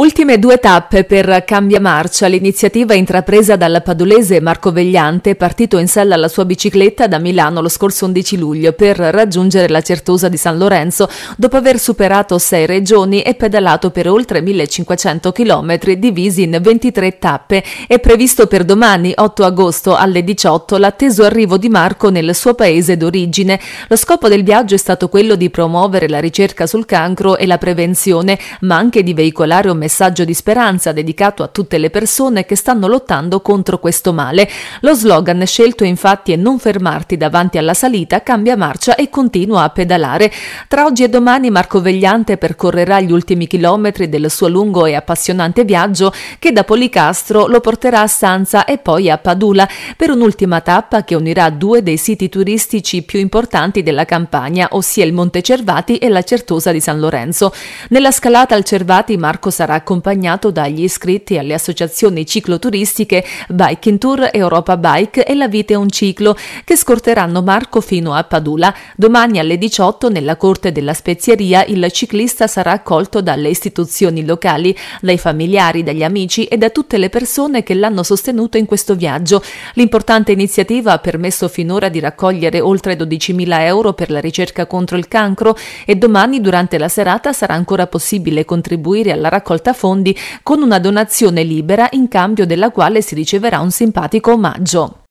Ultime due tappe per Cambia Marcia, l'iniziativa intrapresa dal padulese Marco Vegliante, partito in sella alla sua bicicletta da Milano lo scorso 11 luglio per raggiungere la Certosa di San Lorenzo dopo aver superato sei regioni e pedalato per oltre 1500 km divisi in 23 tappe. È previsto per domani, 8 agosto alle 18, l'atteso arrivo di Marco nel suo paese d'origine. Lo scopo del viaggio è stato quello di promuovere la ricerca sul cancro e la prevenzione, ma anche di veicolare un messaggio messaggio di speranza dedicato a tutte le persone che stanno lottando contro questo male. Lo slogan scelto infatti è non fermarti davanti alla salita, cambia marcia e continua a pedalare. Tra oggi e domani Marco Vegliante percorrerà gli ultimi chilometri del suo lungo e appassionante viaggio che da Policastro lo porterà a Sanza e poi a Padula per un'ultima tappa che unirà due dei siti turistici più importanti della campagna, ossia il Monte Cervati e la Certosa di San Lorenzo. Nella scalata al Cervati Marco sarà accompagnato dagli iscritti alle associazioni cicloturistiche Biking Tour, Europa Bike e La Vita è un ciclo, che scorteranno Marco fino a Padula. Domani alle 18 nella corte della spezieria il ciclista sarà accolto dalle istituzioni locali, dai familiari, dagli amici e da tutte le persone che l'hanno sostenuto in questo viaggio. L'importante iniziativa ha permesso finora di raccogliere oltre 12.000 euro per la ricerca contro il cancro e domani durante la serata sarà ancora possibile contribuire alla raccolta fondi con una donazione libera in cambio della quale si riceverà un simpatico omaggio.